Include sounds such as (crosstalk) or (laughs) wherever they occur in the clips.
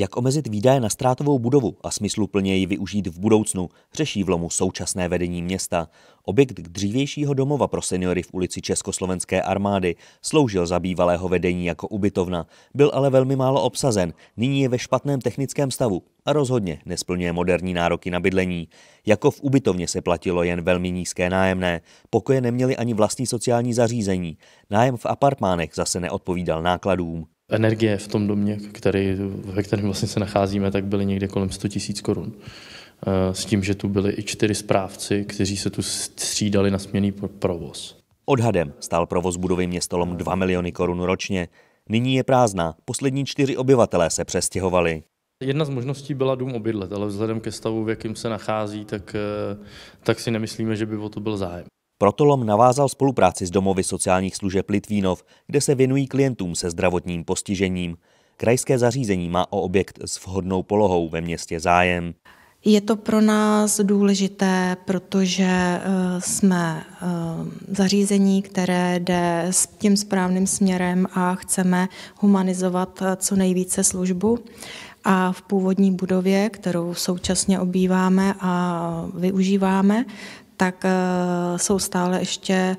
Jak omezit výdaje na ztrátovou budovu a smysluplně ji využít v budoucnu, řeší v Lomu současné vedení města. Objekt k dřívějšího domova pro seniory v ulici Československé armády sloužil za bývalého vedení jako ubytovna, byl ale velmi málo obsazen, nyní je ve špatném technickém stavu a rozhodně nesplňuje moderní nároky na bydlení. Jako v ubytovně se platilo jen velmi nízké nájemné, pokoje neměly ani vlastní sociální zařízení, nájem v apartmánech zase neodpovídal nákladům energie v tom domě, který, ve kterém vlastně se nacházíme, tak byly někde kolem 100 tisíc korun. Eh, s tím, že tu byli i čtyři správci, kteří se tu střídali na směný provoz. Odhadem stál provoz budovy městolom 2 miliony korun ročně. Nyní je prázdná, poslední čtyři obyvatelé se přestěhovali. Jedna z možností byla dům obydlet, ale vzhledem ke stavu, v jakém se nachází, tak, eh, tak si nemyslíme, že by o to byl zájem. Proto LOM navázal spolupráci s domovy sociálních služeb Litvínov, kde se věnují klientům se zdravotním postižením. Krajské zařízení má o objekt s vhodnou polohou ve městě zájem. Je to pro nás důležité, protože eh, jsme eh, zařízení, které jde s tím správným směrem a chceme humanizovat eh, co nejvíce službu. A v původní budově, kterou současně obýváme a využíváme, tak eh, jsou stále ještě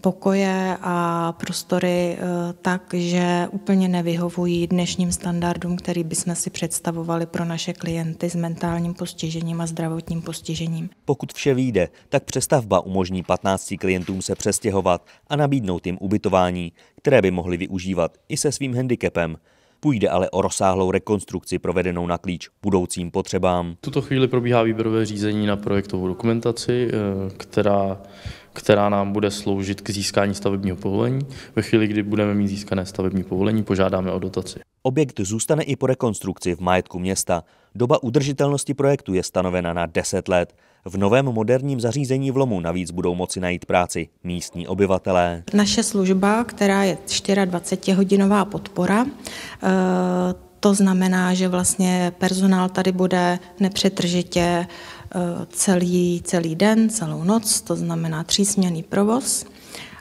pokoje a prostory eh, tak, že úplně nevyhovují dnešním standardům, který bychom si představovali pro naše klienty s mentálním postižením a zdravotním postižením. Pokud vše vyjde, tak přestavba umožní 15 klientům se přestěhovat a nabídnout jim ubytování, které by mohli využívat i se svým handicapem. Půjde ale o rozsáhlou rekonstrukci provedenou na klíč budoucím potřebám. V tuto chvíli probíhá výběrové řízení na projektovou dokumentaci, eh, která která nám bude sloužit k získání stavebního povolení. Ve chvíli, kdy budeme mít získané stavební povolení, požádáme o dotaci. Objekt zůstane i po rekonstrukci v majetku města. Doba udržitelnosti projektu je stanovena na 10 let. V novém moderním zařízení v Lomu navíc budou moci najít práci místní obyvatelé. Naše služba, která je 24-hodinová podpora, eh, to znamená, že vlastně personál tady bude nepřetržitě celý, celý den, celou noc, to znamená třísměný provoz.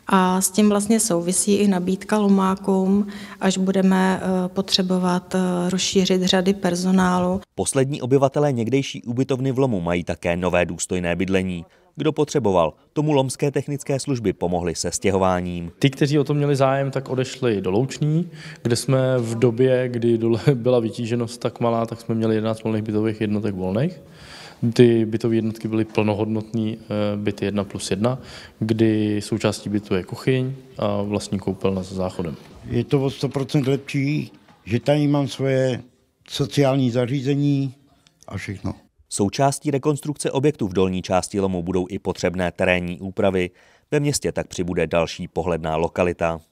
A s tím vlastně souvisí i nabídka lumákům, až budeme eh, potřebovat eh, rozšířit řady personálu. Poslední obyvatelé někdejší ubytovny v Lomu mají také nové důstojné bydlení. Kdo potřeboval, tomu lomské technické služby pomohly se stěhováním. Ty, kteří o to měli zájem, tak odešli do Louční, kde jsme v době, kdy dole (laughs) byla vytíženost tak malá, tak jsme měli 11 volných bytových jednotek volných ty bytové jednotky byly plnohodnotný eh, byty 1 plus 1, kdy součástí bytu je kuchyň a vlastní koupelna se záchodem. Je to o 100% lepší, že tady mám svoje sociální zařízení a všechno. Součástí rekonstrukce objektu v dolní části lomu budou i potřebné terénní úpravy. Ve městě tak přibude další pohledná lokalita.